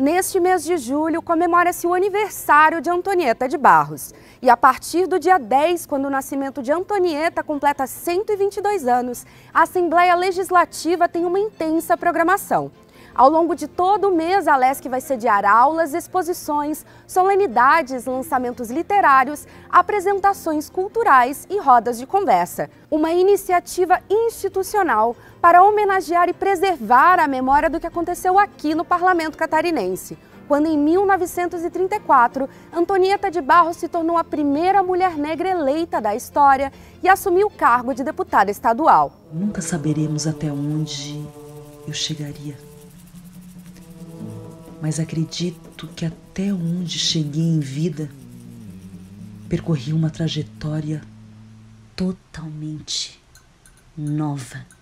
Neste mês de julho, comemora-se o aniversário de Antonieta de Barros. E a partir do dia 10, quando o nascimento de Antonieta completa 122 anos, a Assembleia Legislativa tem uma intensa programação. Ao longo de todo o mês, a LESC vai sediar aulas, exposições, solenidades, lançamentos literários, apresentações culturais e rodas de conversa. Uma iniciativa institucional para homenagear e preservar a memória do que aconteceu aqui no Parlamento Catarinense. Quando em 1934, Antonieta de Barros se tornou a primeira mulher negra eleita da história e assumiu o cargo de deputada estadual. Nunca saberemos até onde eu chegaria mas acredito que até onde cheguei em vida, percorri uma trajetória totalmente nova.